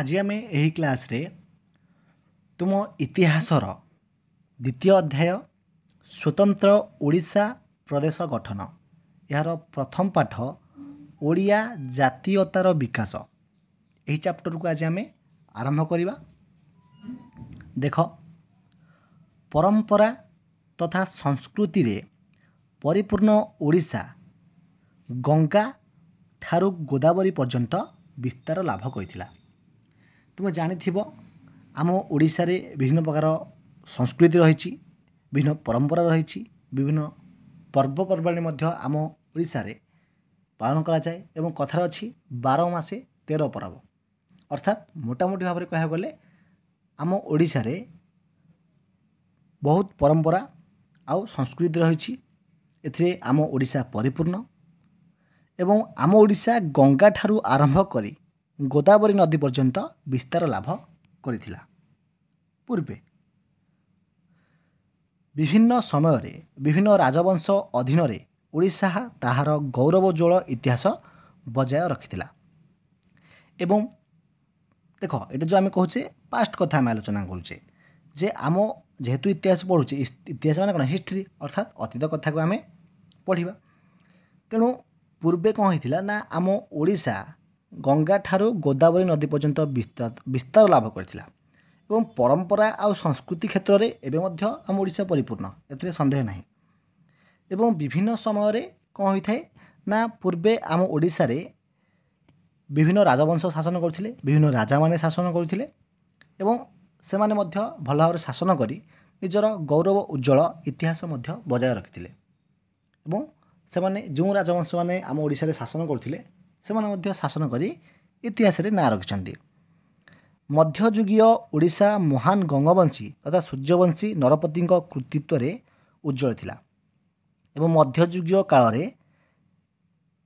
ଆଜି ଆମେ ଏହି କ୍ଲାସ୍ରେ ତୁମ ଇତିହାସର ଦ୍ୱିତୀୟ ଅଧ୍ୟାୟ ସ୍ୱତନ୍ତ୍ର ଓଡ଼ିଶା ପ୍ରଦେଶ ଗଠନ ଏହାର ପ୍ରଥମ ପାଠ ଓଡ଼ିଆ ଜାତୀୟତାର ବିକାଶ ଏହି ଚାପ୍ଟରକୁ ଆଜି ଆମେ ଆରମ୍ଭ କରିବା ଦେଖ ପରମ୍ପରା ତଥା ସଂସ୍କୃତିରେ ପରିପୂର୍ଣ୍ଣ ଓଡ଼ିଶା ଗଙ୍ଗା ଠାରୁ ଗୋଦାବରୀ ପର୍ଯ୍ୟନ୍ତ ବିସ୍ତାର ଲାଭ କରିଥିଲା ତୁମେ ଜାଣିଥିବ ଆମ ଓଡ଼ିଶାରେ ବିଭିନ୍ନ ପ୍ରକାର ସଂସ୍କୃତି ରହିଛି ବିଭିନ୍ନ ପରମ୍ପରା ରହିଛି ବିଭିନ୍ନ ପର୍ବପର୍ବାଣି ମଧ୍ୟ ଆମ ଓଡ଼ିଶାରେ ପାଳନ କରାଯାଏ ଏବଂ କଥାରେ ଅଛି ବାର ମାସେ ତେର ପର୍ବ ଅର୍ଥାତ୍ ମୋଟାମୋଟି ଭାବରେ କହିବାକୁ ଗଲେ ଆମ ଓଡ଼ିଶାରେ ବହୁତ ପରମ୍ପରା ଆଉ ସଂସ୍କୃତି ରହିଛି ଏଥିରେ ଆମ ଓଡ଼ିଶା ପରିପୂର୍ଣ୍ଣ ଏବଂ ଆମ ଓଡ଼ିଶା ଗଙ୍ଗାଠାରୁ ଆରମ୍ଭ କରି ଗୋଦାବରୀ ନଦୀ ପର୍ଯ୍ୟନ୍ତ ବିସ୍ତାର ଲାଭ କରିଥିଲା ପୂର୍ବେ ବିଭିନ୍ନ ସମୟରେ ବିଭିନ୍ନ ରାଜବଂଶ ଅଧୀନରେ ଓଡ଼ିଶା ତାହାର ଗୌରବଜ୍ୱଳ ଇତିହାସ ବଜାୟ ରଖିଥିଲା ଏବଂ ଦେଖ ଏଇଟା ଯେଉଁ ଆମେ କହୁଛେ ପାଷ୍ଟ କଥା ଆମେ ଆଲୋଚନା କରୁଛେ ଯେ ଆମ ଯେହେତୁ ଇତିହାସ ପଢ଼ୁଛେ ଇତିହାସ ମାନେ କ'ଣ ହିଷ୍ଟ୍ରି ଅର୍ଥାତ୍ ଅତୀତ କଥାକୁ ଆମେ ପଢ଼ିବା ତେଣୁ ପୂର୍ବେ କ'ଣ ହେଇଥିଲା ନା ଆମ ଓଡ଼ିଶା ଗଙ୍ଗାଠାରୁ ଗୋଦାବରୀ ନଦୀ ପର୍ଯ୍ୟନ୍ତ ବିସ୍ତାର ଲାଭ କରିଥିଲା ଏବଂ ପରମ୍ପରା ଆଉ ସଂସ୍କୃତି କ୍ଷେତ୍ରରେ ଏବେ ମଧ୍ୟ ଆମ ଓଡ଼ିଶା ପରିପୂର୍ଣ୍ଣ ଏଥିରେ ସନ୍ଦେହ ନାହିଁ ଏବଂ ବିଭିନ୍ନ ସମୟରେ କ'ଣ ହୋଇଥାଏ ନା ପୂର୍ବେ ଆମ ଓଡ଼ିଶାରେ ବିଭିନ୍ନ ରାଜବଂଶ ଶାସନ କରୁଥିଲେ ବିଭିନ୍ନ ରାଜାମାନେ ଶାସନ କରୁଥିଲେ ଏବଂ ସେମାନେ ମଧ୍ୟ ଭଲ ଭାବରେ ଶାସନ କରି ନିଜର ଗୌରବ ଉଜ୍ଜଳ ଇତିହାସ ମଧ୍ୟ ବଜାୟ ରଖିଥିଲେ ଏବଂ ସେମାନେ ଯେଉଁ ରାଜବଂଶମାନେ ଆମ ଓଡ଼ିଶାରେ ଶାସନ କରୁଥିଲେ ସେମାନେ ମଧ୍ୟ ଶାସନ କରି ଇତିହାସରେ ନାଁ ରଖିଛନ୍ତି ମଧ୍ୟଯୁଗୀୟ ଓଡ଼ିଶା ମହାନ ଗଙ୍ଗବଂଶୀ ତଥା ସୂର୍ଯ୍ୟବଂଶୀ ନରପତିଙ୍କ କୃତିତ୍ୱରେ ଉଜ୍ଜଳ ଥିଲା ଏବଂ ମଧ୍ୟଯୁଗୀୟ କାଳରେ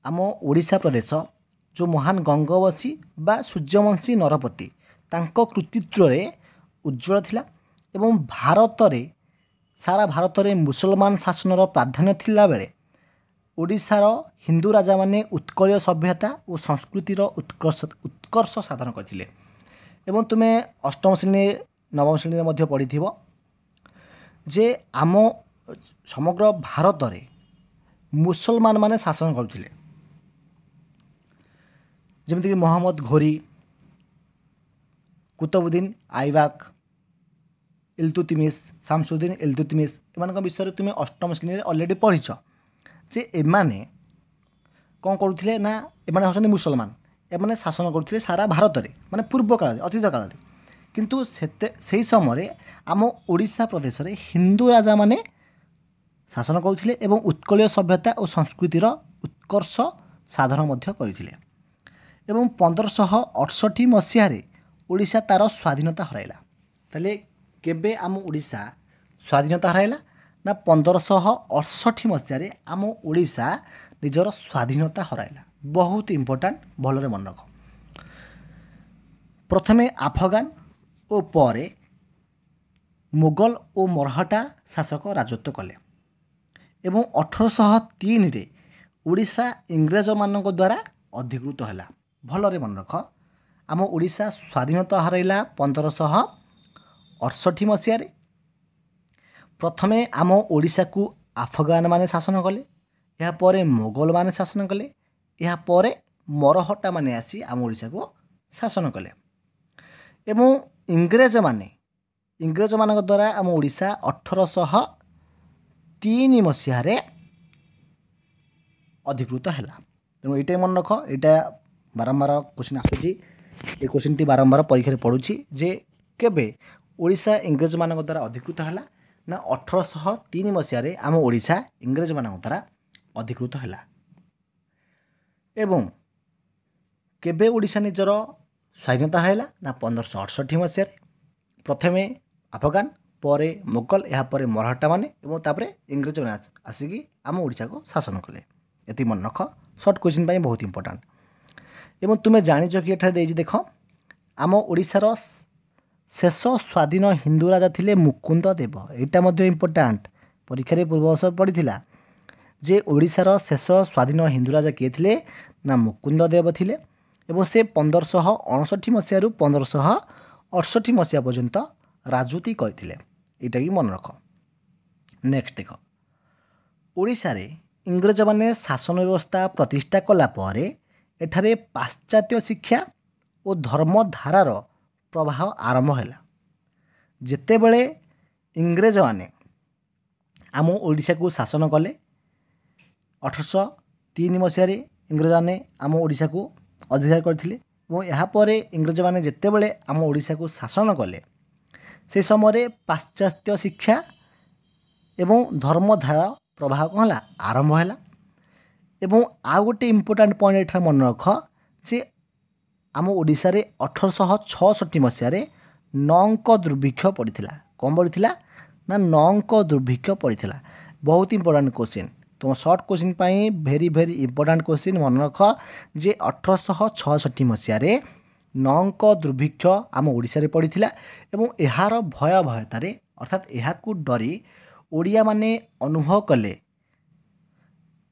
ଆମ ଓଡ଼ିଶା ପ୍ରଦେଶ ଯେଉଁ ମହାନ ଗଙ୍ଗବଂଶୀ ବା ସୂର୍ଯ୍ୟବଂଶୀ ନରପତି ତାଙ୍କ କୃତିତ୍ୱରେ ଉଜ୍ଜଳ ଥିଲା ଏବଂ ଭାରତରେ ସାରା ଭାରତରେ ମୁସଲମାନ ଶାସନର ପ୍ରାଧାନ୍ୟ ଥିଲାବେଳେ ଓଡ଼ିଶାର ହିନ୍ଦୁ ରାଜାମାନେ ଉତ୍କଳୀୟ ସଭ୍ୟତା ଓ ସଂସ୍କୃତିର ଉତ୍କର୍ଷ ଉତ୍କର୍ଷ ସାଧନ କରିଥିଲେ ଏବଂ ତୁମେ ଅଷ୍ଟମ ଶ୍ରେଣୀ ନବମ ଶ୍ରେଣୀରେ ମଧ୍ୟ ପଢ଼ିଥିବ ଯେ ଆମ ସମଗ୍ର ଭାରତରେ ମୁସଲମାନମାନେ ଶାସନ କରୁଥିଲେ ଯେମିତିକି ମହମ୍ମଦ ଘୋରି କୁତବୁଦ୍ଦିନ ଆଇବାକ୍ ଇଲତୁତିମିସ୍ ଶାମସୁଦ୍ଦିନ ଇଲତୁତିମିସ୍ ଏମାନଙ୍କ ବିଷୟରେ ତୁମେ ଅଷ୍ଟମ ଶ୍ରେଣୀରେ ଅଲରେଡ଼ି ପଢ଼ିଛ ଯେ ଏମାନେ କ'ଣ କରୁଥିଲେ ନା ଏମାନେ ହେଉଛନ୍ତି ମୁସଲମାନ ଏମାନେ ଶାସନ କରୁଥିଲେ ସାରା ଭାରତରେ ମାନେ ପୂର୍ବ କାଳରେ ଅତୀତ କାଳରେ କିନ୍ତୁ ସେତେ ସେହି ସମୟରେ ଆମ ଓଡ଼ିଶା ପ୍ରଦେଶରେ ହିନ୍ଦୁ ରାଜାମାନେ ଶାସନ କରୁଥିଲେ ଏବଂ ଉତ୍କଳୀୟ ସଭ୍ୟତା ଓ ସଂସ୍କୃତିର ଉତ୍କର୍ଷ ସାଧନ ମଧ୍ୟ କରିଥିଲେ ଏବଂ ପନ୍ଦରଶହ ଅଠଷଠି ମସିହାରେ ଓଡ଼ିଶା ତା'ର ସ୍ୱାଧୀନତା ହରାଇଲା ତାହେଲେ କେବେ ଆମ ଓଡ଼ିଶା ସ୍ୱାଧୀନତା ହରାଇଲା ବା ପନ୍ଦରଶହ ଅଠଷଠି ମସିହାରେ ଆମ ଓଡ଼ିଶା ନିଜର ସ୍ୱାଧୀନତା ହରାଇଲା ବହୁତ ଇମ୍ପୋର୍ଟାଣ୍ଟ ଭଲରେ ମନେ ରଖ ପ୍ରଥମେ ଆଫଗାନ ଓ ପରେ ମୋଗଲ ଓ ମରହଟା ଶାସକ ରାଜତ୍ୱ କଲେ ଏବଂ ଅଠରଶହ ତିନିରେ ଓଡ଼ିଶା ଇଂରେଜମାନଙ୍କ ଦ୍ୱାରା ଅଧିକୃତ ହେଲା ଭଲରେ ମନେ ରଖ ଆମ ଓଡ଼ିଶା ସ୍ୱାଧୀନତା ହରାଇଲା ପନ୍ଦରଶହ ଅଠଷଠି ମସିହାରେ ପ୍ରଥମେ ଆମ ଓଡ଼ିଶାକୁ ଆଫଗାନମାନେ ଶାସନ କଲେ ଏହାପରେ ମୋଗଲମାନେ ଶାସନ କଲେ ଏହାପରେ ମରହଟାମାନେ ଆସି ଆମ ଓଡ଼ିଶାକୁ ଶାସନ କଲେ ଏବଂ ଇଂରେଜମାନେ ଇଂରେଜମାନଙ୍କ ଦ୍ୱାରା ଆମ ଓଡ଼ିଶା ଅଠରଶହ ତିନି ମସିହାରେ ଅଧିକୃତ ହେଲା ତେଣୁ ଏଇଟା ମନେ ରଖ ଏଇଟା ବାରମ୍ବାର କୋଶ୍ଚିନ୍ ଆସୁଛି ଏ କୋଶ୍ଚିନ୍ଟି ବାରମ୍ବାର ପରୀକ୍ଷାରେ ପଡ଼ୁଛି ଯେ କେବେ ଓଡ଼ିଶା ଇଂରେଜମାନଙ୍କ ଦ୍ୱାରା ଅଧିକୃତ ହେଲା ନା ଅଠରଶହ ତିନି ମସିହାରେ ଆମ ଓଡ଼ିଶା ଇଂରେଜମାନଙ୍କ ଦ୍ୱାରା ଅଧିକୃତ ହେଲା ଏବଂ କେବେ ଓଡ଼ିଶା ନିଜର ସ୍ୱାଧୀନତା ହେଲା ନା ପନ୍ଦରଶହ ଅଠଷଠି ମସିହାରେ ପ୍ରଥମେ ଆଫଗାନ ପରେ ମୋଗଲ ଏହାପରେ ମରାଠାମାନେ ଏବଂ ତାପରେ ଇଂରେଜମାନେ ଆସିକି ଆମ ଓଡ଼ିଶାକୁ ଶାସନ କଲେ ଏତିକି ମନେ ରଖ ସର୍ଟ କ୍ୱେଶ୍ଚିନ୍ ପାଇଁ ବହୁତ ଇମ୍ପୋର୍ଟାଣ୍ଟ ଏବଂ ତୁମେ ଜାଣିଛ କି ଏଠାରେ ଦେଇଛି ଦେଖ ଆମ ଓଡ଼ିଶାର ଶେଷ ସ୍ୱାଧୀନ ହିନ୍ଦୁ ରାଜା ଥିଲେ ମୁକୁନ୍ଦ ଦେବ ଏଇଟା ମଧ୍ୟ ଇମ୍ପୋର୍ଟାଣ୍ଟ ପରୀକ୍ଷାରେ ପୂର୍ବ ବର୍ଷ ପଡ଼ିଥିଲା ଯେ ଓଡ଼ିଶାର ଶେଷ ସ୍ୱାଧୀନ ହିନ୍ଦୁ ରାଜା କିଏ ଥିଲେ ନା ମୁକୁନ୍ଦ ଦେବ ଥିଲେ ଏବଂ ସେ ପନ୍ଦରଶହ ଅଣଷଠି ମସିହାରୁ ପନ୍ଦରଶହ ଅଠଷଠି ମସିହା ପର୍ଯ୍ୟନ୍ତ ରାଜୁତି କରିଥିଲେ ଏଇଟା ବି ମନେ ରଖ ନେକ୍ସଟ ଦେଖ ଓଡ଼ିଶାରେ ଇଂରେଜମାନେ ଶାସନ ବ୍ୟବସ୍ଥା ପ୍ରତିଷ୍ଠା କଲା ପରେ ଏଠାରେ ପାଶ୍ଚାତ୍ୟ ଶିକ୍ଷା ଓ ଧର୍ମଧାରାର ପ୍ରବାହ ଆରମ୍ଭ ହେଲା ଯେତେବେଳେ ଇଂରେଜମାନେ ଆମ ଓଡ଼ିଶାକୁ ଶାସନ କଲେ ଅଠରଶହ ତିନି ମସିହାରେ ଇଂରେଜମାନେ ଆମ ଓଡ଼ିଶାକୁ ଅଧିକାର କରିଥିଲେ ଏବଂ ଏହାପରେ ଇଂରେଜମାନେ ଯେତେବେଳେ ଆମ ଓଡ଼ିଶାକୁ ଶାସନ କଲେ ସେ ସମୟରେ ପାଶ୍ଚାତ୍ୟ ଶିକ୍ଷା ଏବଂ ଧର୍ମଧାରା ପ୍ରଭାବ କ'ଣ ହେଲା ଆରମ୍ଭ ହେଲା ଏବଂ ଆଉ ଗୋଟେ ଇମ୍ପୋର୍ଟାଣ୍ଟ ପଏଣ୍ଟ ଏଠାରେ ମନେ ରଖ ଯେ ଆମ ଓଡ଼ିଶାରେ ଅଠରଶହ ଛଅଷଠି ମସିହାରେ ନଅଙ୍କ ଦୁର୍ଭିକ୍ଷ ପଡ଼ିଥିଲା କ'ଣ ପଡ଼ିଥିଲା ନା ନଅଙ୍କ ଦୁର୍ଭିକ୍ଷ ପଡ଼ିଥିଲା ବହୁତ ଇମ୍ପୋର୍ଟାଣ୍ଟ କୋଶ୍ଚିନ୍ ତୁମ ସର୍ଟ କୋଶ୍ଚିନ୍ ପାଇଁ ଭେରି ଭେରି ଇମ୍ପୋର୍ଟାଣ୍ଟ କୋଶ୍ଚିନ୍ ମନେ ରଖ ଯେ ଅଠରଶହ ଛଅଷଠି ମସିହାରେ ନଅଙ୍କ ଦୁର୍ଭିକ୍ଷ ଆମ ଓଡ଼ିଶାରେ ପଡ଼ିଥିଲା ଏବଂ ଏହାର ଭୟାବହତାରେ ଅର୍ଥାତ୍ ଏହାକୁ ଡରି ଓଡ଼ିଆମାନେ ଅନୁଭବ କଲେ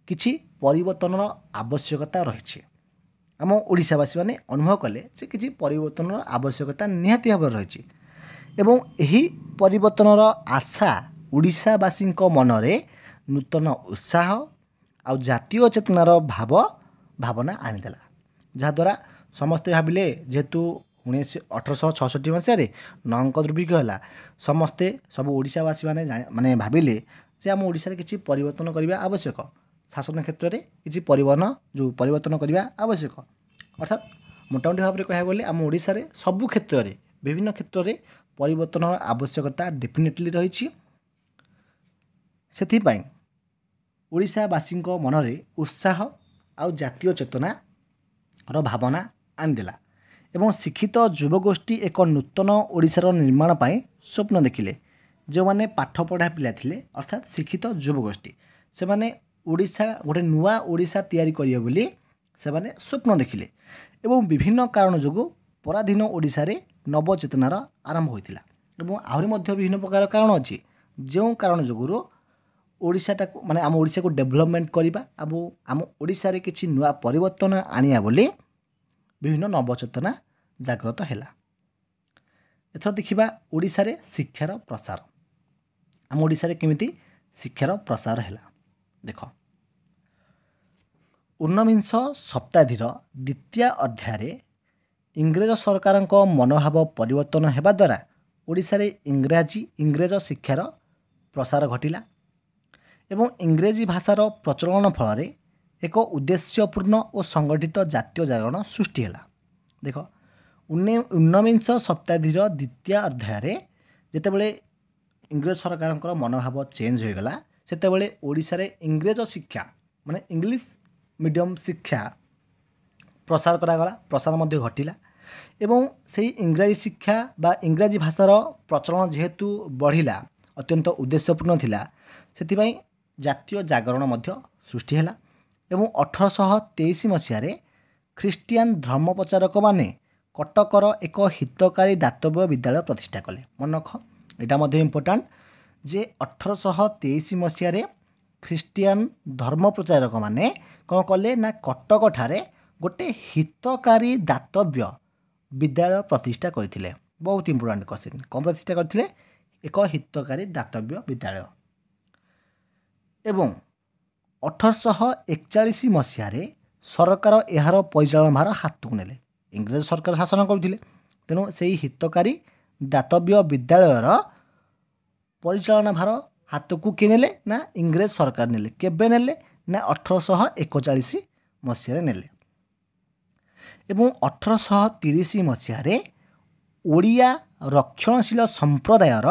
କିଛି ପରିବର୍ତ୍ତନର ଆବଶ୍ୟକତା ରହିଛି ଆମ ଓଡ଼ିଶାବାସୀମାନେ ଅନୁଭବ କଲେ ସେ କିଛି ପରିବର୍ତ୍ତନର ଆବଶ୍ୟକତା ନିହାତି ଭାବରେ ରହିଛି ଏବଂ ଏହି ପରିବର୍ତ୍ତନର ଆଶା ଓଡ଼ିଶାବାସୀଙ୍କ ମନରେ ନୂତନ ଉତ୍ସାହ ଆଉ ଜାତୀୟ ଚେତନାର ଭାବ ଭାବନା ଆଣିଦେଲା ଯାହାଦ୍ୱାରା ସମସ୍ତେ ଭାବିଲେ ଯେହେତୁ ଉଣେଇଶ ଅଠରଶହ ଛଅଷଠି ମସିହାରେ ନଙ୍କ ଦୁର୍ଭିକ୍ଷ ହେଲା ସମସ୍ତେ ସବୁ ଓଡ଼ିଶାବାସୀମାନେ ମାନେ ଭାବିଲେ ଯେ ଆମ ଓଡ଼ିଶାରେ କିଛି ପରିବର୍ତ୍ତନ କରିବା ଆବଶ୍ୟକ ଶାସନ କ୍ଷେତ୍ରରେ କିଛି ପରିବହନ ଯେଉଁ ପରିବର୍ତ୍ତନ କରିବା ଆବଶ୍ୟକ ଅର୍ଥାତ মোটামুটি ভাবে କହିବାକୁ ଗଲେ ଆମ ଓଡ଼ିଶାରେ ସବୁ କ୍ଷେତ୍ରରେ ବିଭିନ୍ନ କ୍ଷେତ୍ରରେ ପରିବର୍ତ୍ତନ ଆବଶ୍ୟକତା ଡେଫିନେଟଲି ରହିଛି ସେଥିପାଇଁ ଓଡ଼ିଶାବାସୀଙ୍କ ମନରେ ଉତ୍ସାହ ଆଉ ଜାତୀୟ ଚେତନାର ଭାବନା ଆଣିଦେଲା ଏବଂ ଶିକ୍ଷିତ ଯୁବଗୋଷ୍ଠୀ ଏକ ନୂତନ ଓଡ଼ିଶାର ନିର୍ମାଣ ପାଇଁ ସ୍ୱପ୍ନ ଦେଖିଲେ ଯେଉଁମାନେ ପାଠ ପଢ଼ା ପିଲା ଥିଲେ ଅର୍ଥାତ୍ ଶିକ୍ଷିତ ଯୁବଗୋଷ୍ଠୀ ସେମାନେ ଓଡ଼ିଶା ଗୋଟେ ନୂଆ ଓଡ଼ିଶା ତିଆରି କରିବ ବୋଲି ସେମାନେ ସ୍ୱପ୍ନ ଦେଖିଲେ ଏବଂ ବିଭିନ୍ନ କାରଣ ଯୋଗୁଁ ପରାଧୀନ ଓଡ଼ିଶାରେ ନବଚେତନାର ଆରମ୍ଭ ହୋଇଥିଲା ଏବଂ ଆହୁରି ମଧ୍ୟ ବିଭିନ୍ନ ପ୍ରକାର କାରଣ ଅଛି ଯେଉଁ କାରଣ ଯୋଗୁଁରୁ ଓଡ଼ିଶାଟାକୁ ମାନେ ଆମ ଓଡ଼ିଶାକୁ ଡେଭଲପମେଣ୍ଟ କରିବା ଏବଂ ଆମ ଓଡ଼ିଶାରେ କିଛି ନୂଆ ପରିବର୍ତ୍ତନ ଆଣିବା ବୋଲି ବିଭିନ୍ନ ନବଚେତନା ଜାଗ୍ରତ ହେଲା ଏଥର ଦେଖିବା ଓଡ଼ିଶାରେ ଶିକ୍ଷାର ପ୍ରସାର ଆମ ଓଡ଼ିଶାରେ କେମିତି ଶିକ୍ଷାର ପ୍ରସାର ହେଲା ଦେଖ ଉନବିଂଶ ଶତାବ୍ଦୀର ଦ୍ୱିତୀୟ ଅଧ୍ୟାୟରେ ଇଂରେଜ ସରକାରଙ୍କ ମନୋଭାବ ପରିବର୍ତ୍ତନ ହେବା ଦ୍ୱାରା ଓଡ଼ିଶାରେ ଇଂରାଜୀ ଇଂରେଜ ଶିକ୍ଷାର ପ୍ରସାର ଘଟିଲା ଏବଂ ଇଂରେଜୀ ଭାଷାର ପ୍ରଚଳନ ଫଳରେ ଏକ ଉଦ୍ଦେଶ୍ୟପୂର୍ଣ୍ଣ ଓ ସଂଗଠିତ ଜାତୀୟ ଜାଗରଣ ସୃଷ୍ଟି ହେଲା ଦେଖ ଉନବିଂଶ ଶତାବ୍ଦୀର ଦ୍ୱିତୀୟ ଅଧ୍ୟାୟରେ ଯେତେବେଳେ ଇଂରେଜ ସରକାରଙ୍କର ମନୋଭାବ ଚେଞ୍ଜ ହୋଇଗଲା ସେତେବେଳେ ଓଡ଼ିଶାରେ ଇଂରେଜ ଶିକ୍ଷା ମାନେ ଇଂଲିଶ ମିଡ଼ିୟମ୍ ଶିକ୍ଷା ପ୍ରସାର କରାଗଲା ପ୍ରସାର ମଧ୍ୟ ଘଟିଲା ଏବଂ ସେହି ଇଂରାଜୀ ଶିକ୍ଷା ବା ଇଂରାଜୀ ଭାଷାର ପ୍ରଚଳନ ଯେହେତୁ ବଢ଼ିଲା ଅତ୍ୟନ୍ତ ଉଦ୍ଦେଶ୍ୟପୂର୍ଣ୍ଣ ଥିଲା ସେଥିପାଇଁ ଜାତୀୟ ଜାଗରଣ ମଧ୍ୟ ସୃଷ୍ଟି ହେଲା ଏବଂ ଅଠରଶହ ତେଇଶ ମସିହାରେ ଖ୍ରୀଷ୍ଟିଆନ ଧର୍ମ ପ୍ରଚାରକମାନେ କଟକର ଏକ ହିତକାରୀ ଦାତବ୍ୟ ବିଦ୍ୟାଳୟ ପ୍ରତିଷ୍ଠା କଲେ ମନେ ରଖ ଏଇଟା ମଧ୍ୟ ଇମ୍ପୋର୍ଟାଣ୍ଟ ଯେ ଅଠରଶହ ତେଇଶ ମସିହାରେ ଖ୍ରୀଷ୍ଟିଆନ ଧର୍ମ ପ୍ରଚାରକମାନେ କ'ଣ କଲେ ନା କଟକଠାରେ ଗୋଟେ ହିତକାରୀ ଦାତବ୍ୟ ବିଦ୍ୟାଳୟ ପ୍ରତିଷ୍ଠା କରିଥିଲେ ବହୁତ ଇମ୍ପୋର୍ଟାଣ୍ଟ କ୍ୱେଶ୍ଚିନ୍ କ'ଣ ପ୍ରତିଷ୍ଠା କରିଥିଲେ ଏକ ହିତକାରୀ ଦାତବ୍ୟ ବିଦ୍ୟାଳୟ ଏବଂ ଅଠରଶହ ଏକଚାଳିଶ ମସିହାରେ ସରକାର ଏହାର ପରିଚାଳନା ଭାର ହାତକୁ ନେଲେ ଇଂରେଜ ସରକାର ଶାସନ କରୁଥିଲେ ତେଣୁ ସେହି ହିତକାରୀ ଦାତବ୍ୟ ବିଦ୍ୟାଳୟର ପରିଚାଳନା ଭାର ହାତକୁ କିଏ ନେଲେ ନା ଇଂରେଜ ସରକାର ନେଲେ କେବେ ନେଲେ ନା ଅଠରଶହ ଏକଚାଳିଶ ମସିହାରେ ନେଲେ ଏବଂ ଅଠରଶହ ତିରିଶ ମସିହାରେ ଓଡ଼ିଆ ରକ୍ଷଣଶୀଳ ସମ୍ପ୍ରଦାୟର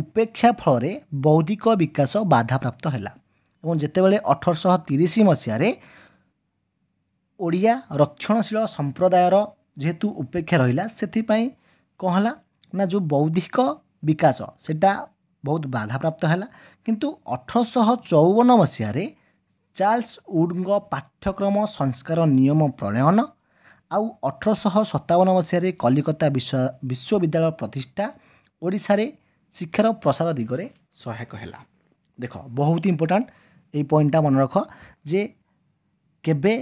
ଉପେକ୍ଷା ଫଳରେ ବୌଦ୍ଧିକ ବିକାଶ ବାଧାପ୍ରାପ୍ତ ହେଲା ଏବଂ ଯେତେବେଳେ ଅଠରଶହ ତିରିଶ ମସିହାରେ ଓଡ଼ିଆ ରକ୍ଷଣଶୀଳ ସମ୍ପ୍ରଦାୟର ଯେହେତୁ ଉପେକ୍ଷା ରହିଲା ସେଥିପାଇଁ କ'ଣ ହେଲା ନା ଯେଉଁ ବୌଦ୍ଧିକ ବିକାଶ ସେଇଟା ବହୁତ ବାଧାପ୍ରାପ୍ତ ହେଲା କିନ୍ତୁ ଅଠରଶହ ଚଉବନ ମସିହାରେ ଚାର୍ଲସ୍ ଉଡ଼୍ଙ୍କ ପାଠ୍ୟକ୍ରମ ସଂସ୍କାର ନିୟମ ପ୍ରଣୟନ ଆଉ ଅଠରଶହ ସତାବନ ମସିହାରେ କଲିକତା ବିଶ୍ୱବିଦ୍ୟାଳୟ ପ୍ରତିଷ୍ଠା ଓଡ଼ିଶାରେ ଶିକ୍ଷାର ପ୍ରସାର ଦିଗରେ ସହାୟକ ହେଲା ଦେଖ ବହୁତ ଇମ୍ପୋର୍ଟାଣ୍ଟ ଏଇ ପଏଣ୍ଟଟା ମନେ ରଖ ଯେ କେବେ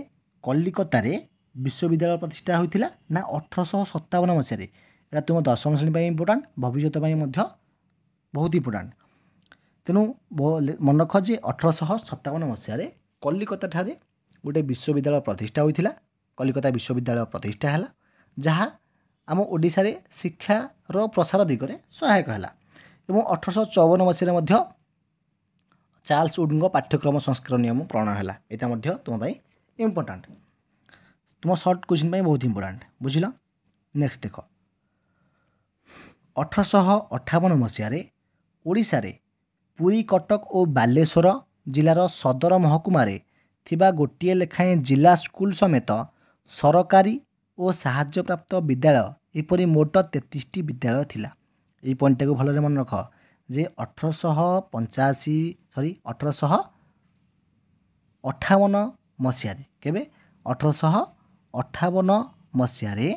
କଲିକତାରେ ବିଶ୍ୱବିଦ୍ୟାଳୟ ପ୍ରତିଷ୍ଠା ହୋଇଥିଲା ନା ଅଠରଶହ ସତାବନ ମସିହାରେ ଏଇଟା ତୁମ ଦଶମ ଶ୍ରେଣୀ ପାଇଁ ଇମ୍ପୋର୍ଟାଣ୍ଟ ଭବିଷ୍ୟତ ପାଇଁ ମଧ୍ୟ ବହୁତ ଇମ୍ପୋର୍ଟାଣ୍ଟ ତେଣୁ ମନେ ରଖ ଯେ ଅଠରଶହ ସତାବନ ମସିହାରେ କଲିକତାଠାରେ ଗୋଟିଏ ବିଶ୍ୱବିଦ୍ୟାଳୟ ପ୍ରତିଷ୍ଠା ହୋଇଥିଲା କଲିକତା ବିଶ୍ୱବିଦ୍ୟାଳୟ ପ୍ରତିଷ୍ଠା ହେଲା ଯାହା ଆମ ଓଡ଼ିଶାରେ ଶିକ୍ଷାର ପ୍ରସାର ଦିଗରେ ସହାୟକ ହେଲା ଏବଂ ଅଠରଶହ ଚଉବନ ମସିହାରେ ମଧ୍ୟ ଚାର୍ଲସ ଉଡ଼ଙ୍କ ପାଠ୍ୟକ୍ରମ ସଂସ୍କାର ନିୟମ ପ୍ରଣୟ ହେଲା ଏଇଟା ମଧ୍ୟ ତୁମ ପାଇଁ ଇମ୍ପୋର୍ଟାଣ୍ଟ ତୁମ ସର୍ଟ କୋଶ୍ଚିନ୍ ପାଇଁ ବହୁତ ଇମ୍ପୋର୍ଟାଣ୍ଟ ବୁଝିଲ ନେକ୍ସଟ ଦେଖ ଅଠରଶହ ଅଠାବନ ମସିହାରେ ଓଡ଼ିଶାରେ ପୁରୀ କଟକ ଓ ବାଲେଶ୍ୱର ଜିଲ୍ଲାର ସଦର ମହକୁମାରେ ଥିବା ଗୋଟିଏ ଲେଖାଏଁ ଜିଲ୍ଲା ସ୍କୁଲ ସମେତ ସରକାରୀ ଓ ସାହାଯ୍ୟପ୍ରାପ୍ତ ବିଦ୍ୟାଳୟ ଏପରି ମୋଟ ତେତିଶଟି ବିଦ୍ୟାଳୟ ଥିଲା ଏହି ପଏଣ୍ଟଟାକୁ ଭଲରେ ମନେ ରଖ ଯେ ଅଠରଶହ ପଞ୍ଚାଅଶୀ ସରି ଅଠରଶହ ଅଠାବନ ମସିହାରେ କେବେ ଅଠରଶହ ଅଠାବନ ମସିହାରେ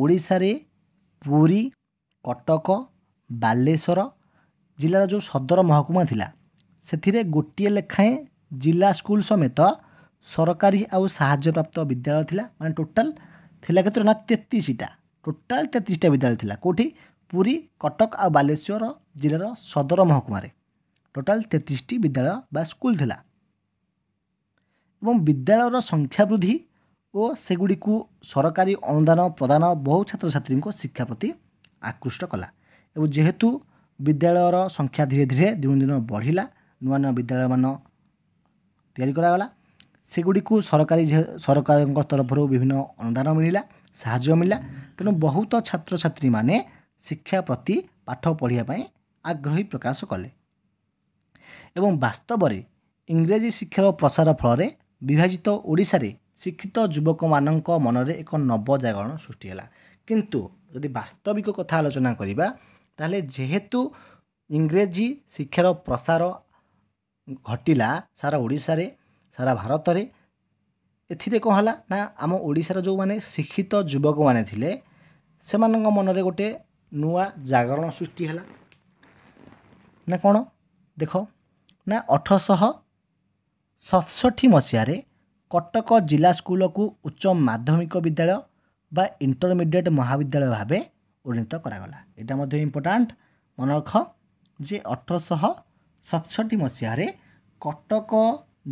ଓଡ଼ିଶାରେ ପୁରୀ କଟକ ବାଲେଶ୍ୱର ଜିଲ୍ଲାର ଯେଉଁ ସଦର ମହକୁମା ଥିଲା ସେଥିରେ ଗୋଟିଏ ଲେଖାଏଁ ଜିଲ୍ଲା ସ୍କୁଲ ସମେତ ସରକାରୀ ଆଉ ସାହାଯ୍ୟପ୍ରାପ୍ତ ବିଦ୍ୟାଳୟ ଥିଲା ମାନେ ଟୋଟାଲ ଥିଲା କେତେ ନା ତେତିଶଟା ଟୋଟାଲ ତେତିଶଟା ବିଦ୍ୟାଳୟ ଥିଲା କେଉଁଠି ପୁରୀ କଟକ ଆଉ ବାଲେଶ୍ୱର ଜିଲ୍ଲାର ସଦର ମହକୁମାରେ ଟୋଟାଲ ତେତିଶଟି ବିଦ୍ୟାଳୟ ବା ସ୍କୁଲ ଥିଲା ଏବଂ ବିଦ୍ୟାଳୟର ସଂଖ୍ୟା ବୃଦ୍ଧି ଓ ସେଗୁଡ଼ିକୁ ସରକାରୀ ଅନୁଦାନ ପ୍ରଦାନ ବହୁ ଛାତ୍ରଛାତ୍ରୀଙ୍କ ଶିକ୍ଷା ପ୍ରତି ଆକୃଷ୍ଟ କଲା ଏବଂ ଯେହେତୁ ବିଦ୍ୟାଳୟର ସଂଖ୍ୟା ଧୀରେ ଧୀରେ ଦିନକୁ ଦିନ ବଢ଼ିଲା ନୂଆ ନୂଆ ବିଦ୍ୟାଳୟମାନ ତିଆରି କରାଗଲା ସେଗୁଡ଼ିକୁ ସରକାରୀ ସରକାରଙ୍କ ତରଫରୁ ବିଭିନ୍ନ ଅନୁଦାନ ମିଳିଲା ସାହାଯ୍ୟ ମିଳିଲା ତେଣୁ ବହୁତ ଛାତ୍ରଛାତ୍ରୀମାନେ ଶିକ୍ଷା ପ୍ରତି ପାଠ ପଢ଼ିବା ପାଇଁ ଆଗ୍ରହୀ ପ୍ରକାଶ କଲେ ଏବଂ ବାସ୍ତବରେ ଇଂରାଜୀ ଶିକ୍ଷାର ପ୍ରସାର ଫଳରେ ବିଭାଜିତ ଓଡ଼ିଶାରେ ଶିକ୍ଷିତ ଯୁବକମାନଙ୍କ ମନରେ ଏକ ନବଜାଗରଣ ସୃଷ୍ଟି ହେଲା କିନ୍ତୁ ଯଦି ବାସ୍ତବିକ କଥା ଆଲୋଚନା କରିବା ତାହେଲେ ଯେହେତୁ ଇଂରେଜୀ ଶିକ୍ଷାର ପ୍ରସାର ଘଟିଲା ସାରା ଓଡ଼ିଶାରେ ସାରା ଭାରତରେ ଏଥିରେ କ'ଣ ହେଲା ନା ଆମ ଓଡ଼ିଶାର ଯେଉଁମାନେ ଶିକ୍ଷିତ ଯୁବକମାନେ ଥିଲେ ସେମାନଙ୍କ ମନରେ ଗୋଟେ ନୂଆ ଜାଗରଣ ସୃଷ୍ଟି ହେଲା ନା କ'ଣ ଦେଖ ନା ଅଠରଶହ ସତଷଠି ମସିହାରେ କଟକ ଜିଲ୍ଲା ସ୍କୁଲକୁ ଉଚ୍ଚ ମାଧ୍ୟମିକ ବିଦ୍ୟାଳୟ ବା ଇଣ୍ଟରମିଡ଼ିଏଟ୍ ମହାବିଦ୍ୟାଳୟ ଭାବେ ଉନ୍ନୀତ କରାଗଲା ଏଇଟା ମଧ୍ୟ ଇମ୍ପୋର୍ଟାଣ୍ଟ ମନେରଖ ଯେ ଅଠରଶହ ସତଷଠି ମସିହାରେ କଟକ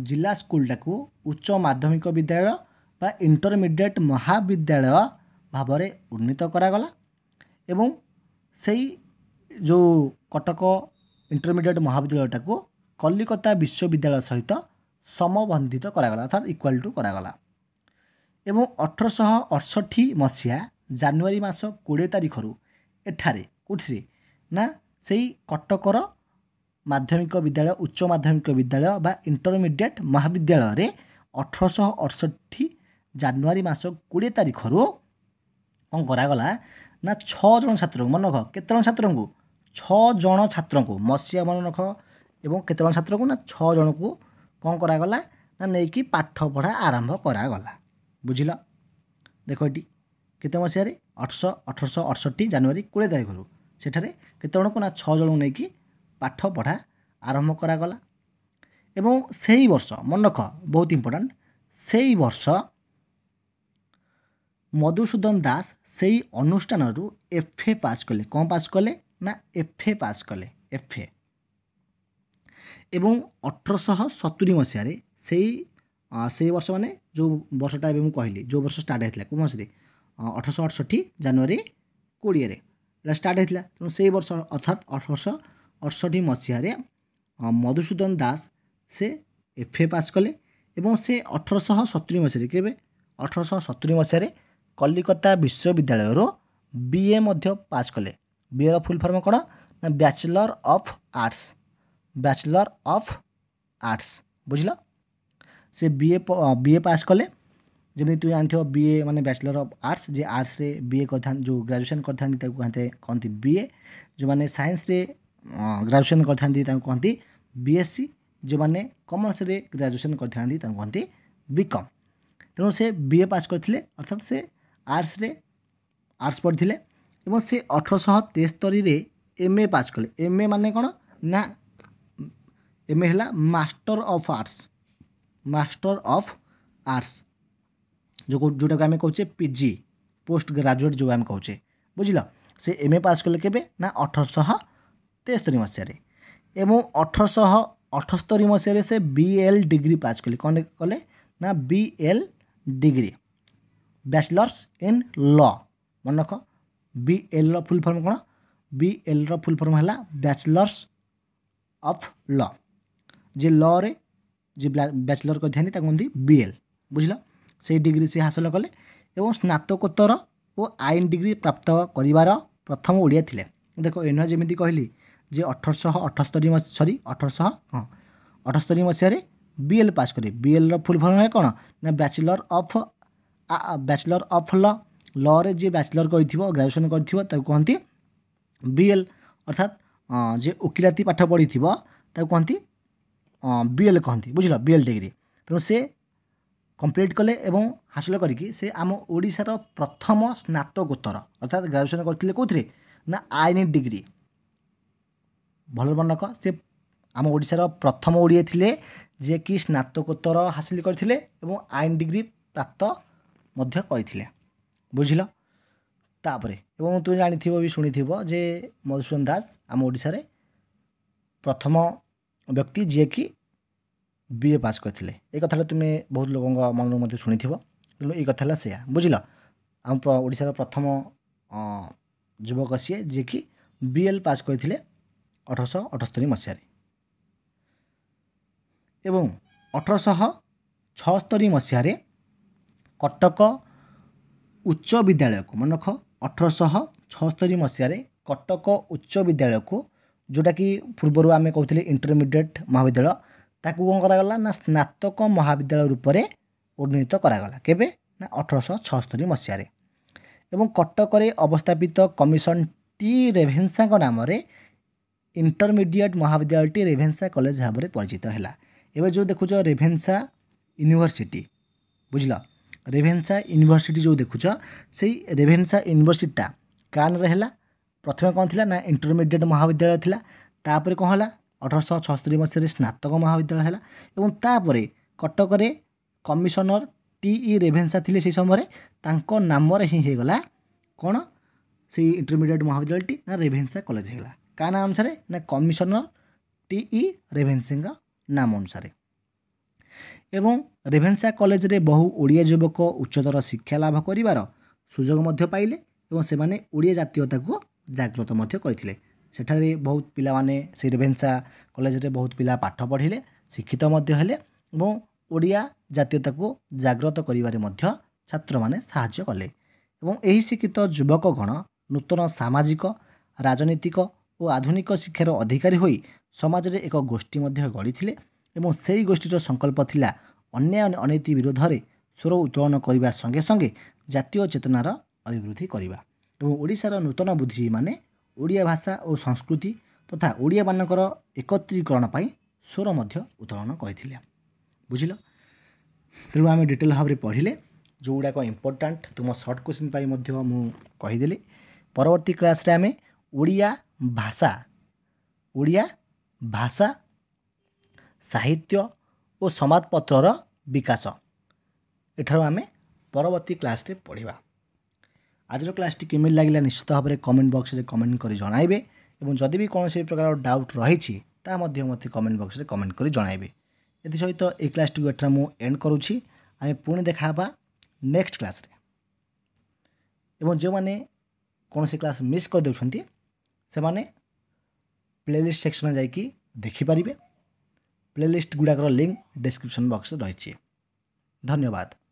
ଜିଲ୍ଲା ସ୍କୁଲଟାକୁ ଉଚ୍ଚ ମାଧ୍ୟମିକ ବିଦ୍ୟାଳୟ ବା ଇଣ୍ଟରମିଡ଼ିଏଟ୍ ମହାବିଦ୍ୟାଳୟ ଭାବରେ ଉନ୍ନୀତ କରାଗଲା ଏବଂ ସେଇ ଯେଉଁ କଟକ ଇଣ୍ଟରମିଡ଼ିଏଟ୍ ମହାବିଦ୍ୟାଳୟଟାକୁ କଲିକତା ବିଶ୍ୱବିଦ୍ୟାଳୟ ସହିତ ସମବନ୍ଧିତ କରାଗଲା ଅର୍ଥାତ୍ ଇକ୍ୱାଲ ଟୁ କରାଗଲା ଏବଂ ଅଠରଶହ ଅଠଷଠି ମସିହା ଜାନୁଆରୀ ମାସ କୋଡ଼ିଏ ତାରିଖରୁ ଏଠାରେ କେଉଁଥିରେ ନା ସେଇ କଟକର ମାଧ୍ୟମିକ ବିଦ୍ୟାଳୟ ଉଚ୍ଚ ମାଧ୍ୟମିକ ବିଦ୍ୟାଳୟ ବା ଇଣ୍ଟରମିଡ଼ିଏଟ୍ ମହାବିଦ୍ୟାଳୟରେ ଅଠରଶହ ଅଠଷଠି ଜାନୁଆରୀ ମାସ କୋଡ଼ିଏ ତାରିଖରୁ କ'ଣ କରାଗଲା ନା ଛଅ ଜଣ ଛାତ୍ରଙ୍କୁ ମନେ ରଖ କେତେଜଣ ଛାତ୍ରଙ୍କୁ ଛଅ ଜଣ ଛାତ୍ରଙ୍କୁ ମସିହା ମନେ ରଖ ଏବଂ କେତେଜଣ ଛାତ୍ରଙ୍କୁ ନା ଛଅ ଜଣଙ୍କୁ କ'ଣ କରାଗଲା ନା ନେଇକି ପାଠ ପଢ଼ା ଆରମ୍ଭ କରାଗଲା ବୁଝିଲ ଦେଖ ଏଠି କେତେ ମସିହାରେ ଅଠରଶହ ଅଠରଶହ ଅଠଷଠି ଜାନୁଆରୀ କୋଡ଼ିଏ ତାରିଖରୁ ସେଠାରେ କେତେଜଣଙ୍କୁ ନା ଛଅ ଜଣଙ୍କୁ ନେଇକି ପାଠ ପଢ଼ା ଆରମ୍ଭ କରାଗଲା ଏବଂ ସେହି ବର୍ଷ ମନେ ରଖ ବହୁତ ଇମ୍ପୋର୍ଟାଣ୍ଟ ସେହି ବର୍ଷ ମଧୁସୂଦନ ଦାସ ସେହି ଅନୁଷ୍ଠାନରୁ ଏଫ୍ ଏ ପାସ୍ କଲେ କ'ଣ ପାସ୍ କଲେ ନା ଏଫ୍ ଏ ପାସ୍ କଲେ ଏଫ୍ ଏ ଏବଂ ଅଠରଶହ ସତୁରି ମସିହାରେ ସେହି ସେଇ ବର୍ଷ ମାନେ ଯେଉଁ ବର୍ଷଟା ଏବେ ମୁଁ କହିଲି ଯେଉଁ ବର୍ଷ ଷ୍ଟାର୍ଟ ହେଇଥିଲା କେଉଁ ମାସରେ ଅଠରଶହ ଅଠଷଠି ଜାନୁଆରୀ କୋଡ଼ିଏରେ ଏଇଟା ଷ୍ଟାର୍ଟ ହେଇଥିଲା ତେଣୁ ସେଇ ବର୍ଷ ଅର୍ଥାତ୍ ଅଠରଶହ ଅଠଷଠି ମସିହାରେ ମଧୁସୂଦନ ଦାସ ସେ ଏଫ୍ ଏ ପାସ୍ କଲେ ଏବଂ ସେ ଅଠରଶହ ସତୁରି ମସିହାରେ କେବେ ଅଠରଶହ ସତୁରି ମସିହାରେ କଲିକତା ବିଶ୍ୱବିଦ୍ୟାଳୟରୁ ବି ଏ ମଧ୍ୟ ପାସ୍ କଲେ ବିଏର ଫୁଲ୍ ଫର୍ମ କ'ଣ ନା bachelor of arts bachelor of arts ବୁଝିଲ ସେ ବି ଏ ବି ଏ ପାସ୍ କଲେ ଯେମିତି ତୁମେ ଜାଣିଥିବ ବି ଏ ମାନେ ବ୍ୟାଚଲର୍ ଅଫ୍ ଆର୍ଟ୍ସ ଯେ ଆର୍ଟ୍ସରେ ବି ଏ କରିଥାନ୍ତି ଯେଉଁ ଗ୍ରାଜୁଏସନ୍ କରିଥାନ୍ତି ତାକୁ କୁହନ୍ତି କହନ୍ତି ବି ଏ ଯେଉଁମାନେ ସାଇନ୍ସରେ ଗ୍ରାଜୁଏସନ୍ କରିଥାନ୍ତି ତାଙ୍କୁ କହନ୍ତି ବି ଏସ୍ ସି ଯେଉଁମାନେ କମର୍ସରେ ଗ୍ରାଜୁଏସନ୍ କରିଥାନ୍ତି ତାଙ୍କୁ କହନ୍ତି ବି କମ୍ ତେଣୁ ସେ ବି ଏ ପାସ୍ କରିଥିଲେ ଅର୍ଥାତ୍ ସେ ଆର୍ଟ୍ସରେ ଆର୍ଟ୍ସ ପଢ଼ିଥିଲେ ଏବଂ ସେ ଅଠରଶହ ତେସ୍ତରୀରେ ଏମ୍ ଏ ପାସ୍ କଲେ ଏମ୍ ଏ ମାନେ କ'ଣ ନା ଏମ୍ ଏ ହେଲା master of arts master of arts ଯେଉଁ ଯେଉଁଟାକୁ ଆମେ କହୁଛେ ପି ଜି ପୋଷ୍ଟ ଗ୍ରାଜୁଏଟ୍ ଯେଉଁ ଆମେ କହୁଛେ ବୁଝିଲ ସେ ଏମ୍ ଏ ପାସ୍ କଲେ କେବେ ନା ଅଠରଶହ ତେସ୍ତରୀ ମସିହାରେ ଏବଂ ଅଠରଶହ ଅଠସ୍ତରୀ ମସିହାରେ ସେ ବି ଏଲ୍ ଡିଗ୍ରୀ ପାସ୍ କଲେ କ'ଣ କଲେ ନା B L degree bachelors in law ମନେ ରଖ ବି ଏଲ୍ର ଫୁଲ୍ ଫର୍ମ କ'ଣ ବି ଏଲ୍ର ଫୁଲ୍ ଫର୍ମ ହେଲା ବ୍ୟାଚଲର୍ସ ଅଫ୍ ଲ ଯିଏ ଲରେ যে ବ୍ୟାଚଲର୍ କରିଥାନ୍ତି ତାକୁ କୁହନ୍ତି ବି ଏଲ୍ ବୁଝିଲ ସେଇ ଡିଗ୍ରୀ ସେ ହାସଲ କଲେ ଏବଂ ସ୍ନାତକୋତ୍ତର ଓ ଆଇନ ଡିଗ୍ରୀ ପ୍ରାପ୍ତ କରିବାର ପ୍ରଥମ ଓଡ଼ିଆ ଥିଲେ ଦେଖ ଏଇନା ଯେମିତି କହିଲି ଯେ ଅଠରଶହ ଅଠସ୍ତରୀ ସରି ଅଠରଶହ ହଁ ଅଠସ୍ତରୀ ମସିହାରେ ବି ଏଲ୍ ପାସ୍ କରେ ବି ଏଲ୍ର ଫୁଲ୍ ଫର୍ମ କ'ଣ ନା bachelor of bachelor of law ଲରେ ଯିଏ ବ୍ୟାଚଲର୍ କରିଥିବ ଗ୍ରାଜୁଏସନ୍ କରିଥିବ ତାକୁ କୁହନ୍ତି ବି ଏଲ୍ ଅର୍ଥାତ୍ ଯେ ଓକିଲାତି ପାଠ ପଢ଼ିଥିବ ତାକୁ କୁହନ୍ତି ବିଏଲ୍ କହନ୍ତି ବୁଝିଲ ବିଏଲ୍ ଡିଗ୍ରୀ ତେଣୁ ସେ କମ୍ପ୍ଲିଟ୍ କଲେ ଏବଂ ହାସଲ କରିକି ସେ ଆମ ଓଡ଼ିଶାର ପ୍ରଥମ ସ୍ନାତକୋତ୍ତର ଅର୍ଥାৎ ଗ୍ରାଜୁଏସନ୍ କରିଥିଲେ କେଉଁଥିରେ ନା ଆଇନ ଡିଗ୍ରୀ ଭଲ ମନେ ରଖ ସେ ଆମ ଓଡ଼ିଶାର ପ୍ରଥମ ଓଡ଼ିଆ ଥିଲେ ଯିଏକି ସ୍ନାତକୋତ୍ତର ହାସିଲ କରିଥିଲେ ଏବଂ ଆଇନ ଡିଗ୍ରୀ ପ୍ରାପ୍ତ ମଧ୍ୟ କରିଥିଲେ ବୁଝିଲ ତାପରେ ଏବଂ ତୁମେ ଜାଣିଥିବ ବି ଶୁଣିଥିବ ଯେ ମଧୁସୂଦନ ଦାସ ଆମ ଓଡ଼ିଶାରେ ପ୍ରଥମ ବ୍ୟକ୍ତି ଯିଏକି ବି ଏ ପାସ୍ କରିଥିଲେ ଏ କଥାଟା ତୁମେ ବହୁତ ଲୋକଙ୍କ ମନରୁ ମଧ୍ୟ ଶୁଣିଥିବ ତେଣୁ ଏଇ କଥା ହେଲା ସେଇଆ ବୁଝିଲ ଆମ ଓଡ଼ିଶାର ପ୍ରଥମ ଯୁବକ ସିଏ ଯିଏକି ବି ଏଲ୍ ପାସ୍ କରିଥିଲେ ଅଠରଶହ ଅଠସ୍ତରୀ ମସିହାରେ ଏବଂ ଅଠରଶହ ଛଅସ୍ତରୀ ମସିହାରେ କଟକ ଉଚ୍ଚ ବିଦ୍ୟାଳୟକୁ ମନେ ରଖ ଅଠରଶହ ଛଅସ୍ତରୀ ମସିହାରେ କଟକ ଉଚ୍ଚ ବିଦ୍ୟାଳୟକୁ ଯେଉଁଟାକି ପୂର୍ବରୁ ଆମେ କହୁଥିଲେ ଇଣ୍ଟରମିଡ଼ିଏଟ୍ ମହାବିଦ୍ୟାଳୟ ତାକୁ କ'ଣ କରାଗଲା ନା ସ୍ନାତକ ମହାବିଦ୍ୟାଳୟ ରୂପରେ ଉନ୍ନୀତ କରାଗଲା କେବେ ନା ଅଠରଶହ ଛଅସ୍ତରୀ ମସିହାରେ ଏବଂ କଟକରେ ଅବସ୍ଥାପିତ କମିଶନ ଟି ରେଭେନ୍ସାଙ୍କ ନାମରେ ଇଣ୍ଟରମିଡ଼ିଏଟ୍ ମହାବିଦ୍ୟାଳୟଟି ରେଭେନ୍ସା କଲେଜ ଭାବରେ ପରିଚିତ ହେଲା ଏବେ ଯେଉଁ ଦେଖୁଛ ରେଭେନ୍ସା ୟୁନିଭର୍ସିଟି ବୁଝିଲ ରେଭେନ୍ସା ୟୁନିଭର୍ସିଟି ଯେଉଁ ଦେଖୁଛ ସେଇ ରେଭେନ୍ସା ୟୁନିଭର୍ସିଟିଟା କାନରେ ହେଲା ପ୍ରଥମେ କ'ଣ ଥିଲା ନା ଇଣ୍ଟରମିଡ଼ିଏଟ୍ ମହାବିଦ୍ୟାଳୟ ଥିଲା ତାପରେ କ'ଣ ହେଲା ଅଠରଶହ ଛଅସ୍ତରି ମସିହାରେ ସ୍ନାତକ ମହାବିଦ୍ୟାଳୟ ହେଲା ଏବଂ ତାପରେ କଟକରେ କମିଶନର ଟି ଇ ରେଭେନ୍ସା ଥିଲେ ସେହି ସମୟରେ ତାଙ୍କ ନାମରେ ହିଁ ହୋଇଗଲା କ'ଣ ସେଇ ଇଣ୍ଟରମିଡ଼ିଏଟ୍ ମହାବିଦ୍ୟାଳୟଟି ନା ରେଭେନ୍ସା କଲେଜ ହେଇଗଲା କାହା ନାଁ ଅନୁସାରେ ନା କମିଶନର ଟି ଇ ରେଭେନ୍ସିଙ୍କ ନାମ ଅନୁସାରେ ଏବଂ ରେଭେନ୍ସା କଲେଜରେ ବହୁ ଓଡ଼ିଆ ଯୁବକ ଉଚ୍ଚତର ଶିକ୍ଷା ଲାଭ କରିବାର ସୁଯୋଗ ମଧ୍ୟ ପାଇଲେ ଏବଂ ସେମାନେ ଓଡ଼ିଆ ଜାତୀୟତାକୁ ଜାଗ୍ରତ ମଧ୍ୟ କରିଥିଲେ ସେଠାରେ ବହୁତ ପିଲାମାନେ ସେଇ କଲେଜରେ ବହୁତ ପିଲା ପାଠ ପଢ଼ିଲେ ଶିକ୍ଷିତ ମଧ୍ୟ ହେଲେ ଏବଂ ଓଡ଼ିଆ ଜାତୀୟତାକୁ ଜାଗ୍ରତ କରିବାରେ ମଧ୍ୟ ଛାତ୍ରମାନେ ସାହାଯ୍ୟ କଲେ ଏବଂ ଏହି ଶିକ୍ଷିତ ଯୁବକଗଣ ନୂତନ ସାମାଜିକ ରାଜନୈତିକ ଓ ଆଧୁନିକ ଶିକ୍ଷାର ଅଧିକାରୀ ହୋଇ ସମାଜରେ ଏକ ଗୋଷ୍ଠୀ ମଧ୍ୟ ଗଢ଼ିଥିଲେ ଏବଂ ସେହି ଗୋଷ୍ଠୀର ସଂକଳ୍ପ ଥିଲା ଅନ୍ୟାୟ ଅନୀତି ବିରୋଧରେ ସ୍ୱର ଉତ୍ତୋଳନ କରିବା ସଙ୍ଗେ ସଙ୍ଗେ ଜାତୀୟ ଚେତନାର ଅଭିବୃଦ୍ଧି କରିବା ଏବଂ ଓଡ଼ିଶାର ନୂତନ ବୁଦ୍ଧିଜୀବୀମାନେ ଓଡ଼ିଆ ଭାଷା ଓ ସଂସ୍କୃତି ତଥା ଓଡ଼ିଆମାନଙ୍କର ଏକତ୍ରୀକରଣ ପାଇଁ ସ୍ୱର ମଧ୍ୟ ଉତ୍ତୋଳନ କରିଥିଲେ ବୁଝିଲ ତେଣୁ ଆମେ ଡିଟେଲ ଭାବରେ ପଢ଼ିଲେ ଯେଉଁଗୁଡ଼ାକ ଇମ୍ପୋର୍ଟାଣ୍ଟ ତୁମ ସର୍ଟ କୋଶ୍ଚିନ୍ ପାଇଁ ମଧ୍ୟ ମୁଁ କହିଦେଲି ପରବର୍ତ୍ତୀ କ୍ଲାସ୍ରେ ଆମେ ଓଡ଼ିଆ ଭାଷା ଓଡ଼ିଆ ଭାଷା ସାହିତ୍ୟ ଓ ସମ୍ବାଦପତ୍ରର ବିକାଶ ଏଠାରୁ ଆମେ ପରବର୍ତ୍ତୀ କ୍ଲାସ୍ରେ ପଢ଼ିବା আজর ক্লাসটি কেমি লাগিলা নিশ্চিত ভাবে কমেন্ট বক্সরে কমেন্ট করে জনাইবে এবং যদি বি কোণী প্রকার ডাউট রয়েছে তা মধ্যে মতো কমেন্ট বক্সরে কমেন্ট করে জনাইবে এসহিত এই ক্লাসটি এঠার মু এন্ড করুছি আমি পুঁ দেখা হবা নেক্সট ক্লাসে এবং যে কোণী ক্লাস মিস করে দেছেন সে প্লেলিস্ট সেকশন যাই দেখিপারে প্লেলিস্ট গুড়াকর লিঙ্ক ডেসক্রিপশন বক্সরে রয়েছে ধন্যবাদ